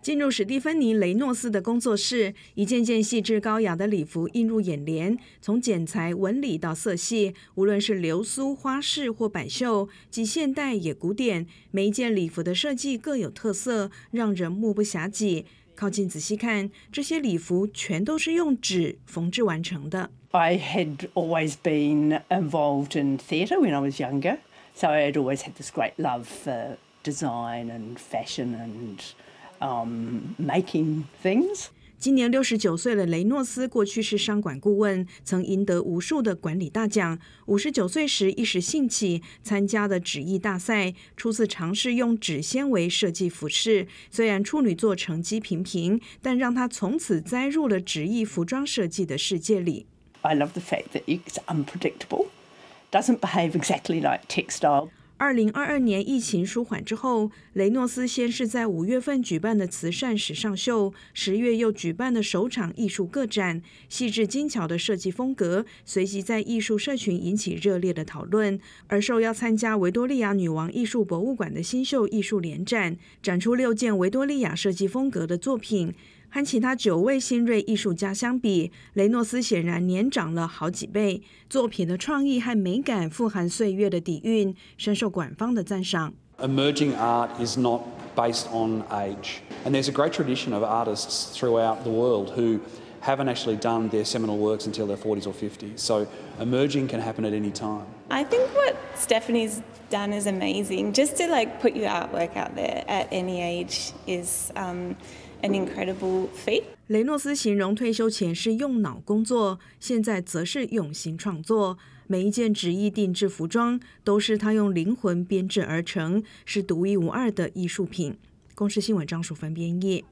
进入史蒂芬妮·雷诺斯的工作室，一件件细致高雅的礼服映入眼帘。从剪裁、纹理到色系，无论是流苏、花式或百褶，既现代也古典。每一件礼服的设计各有特色，让人目不暇接。靠近仔细看，这些礼服全都是用纸缝制完成的。I had always been involved in theatre when I was younger, so I had always had this great love for design and fashion and um, making things. 今年六十九岁的雷诺斯，过去是商管顾问，曾赢得无数的管理大奖。五十九岁时一时兴起参加的纸艺大赛，初次尝试用纸纤维设计服饰。虽然处女座成绩平平，但让他从此栽入了纸艺服装设计的世界里。I love the fact that it's unpredictable, doesn't behave exactly like textile. 二零二二年疫情舒缓之后，雷诺斯先是在五月份举办的慈善时尚秀，十月又举办了首场艺术个展。细致精巧的设计风格随即在艺术社群引起热烈的讨论。而受邀参加维多利亚女王艺术博物馆的新秀艺术联展，展出六件维多利亚设计风格的作品。和其他九位新锐艺术家相比，雷诺斯显然年长了好几倍，作品的创意和美感富含岁月的底蕴，深受馆方的赞赏。Emerging art is not based on age, and there's a great tradition of artists throughout the world who haven't actually done their seminal works until their 40s or 50s. So emerging can happen at any time. I think what Stephanie's done is amazing. Just to like put your artwork out there at any age is. Um, an feat incredible。雷诺斯形容退休前是用脑工作，现在则是用心创作。每一件纸艺定制服装都是他用灵魂编制而成，是独一无二的艺术品。公司新闻张淑芬编译。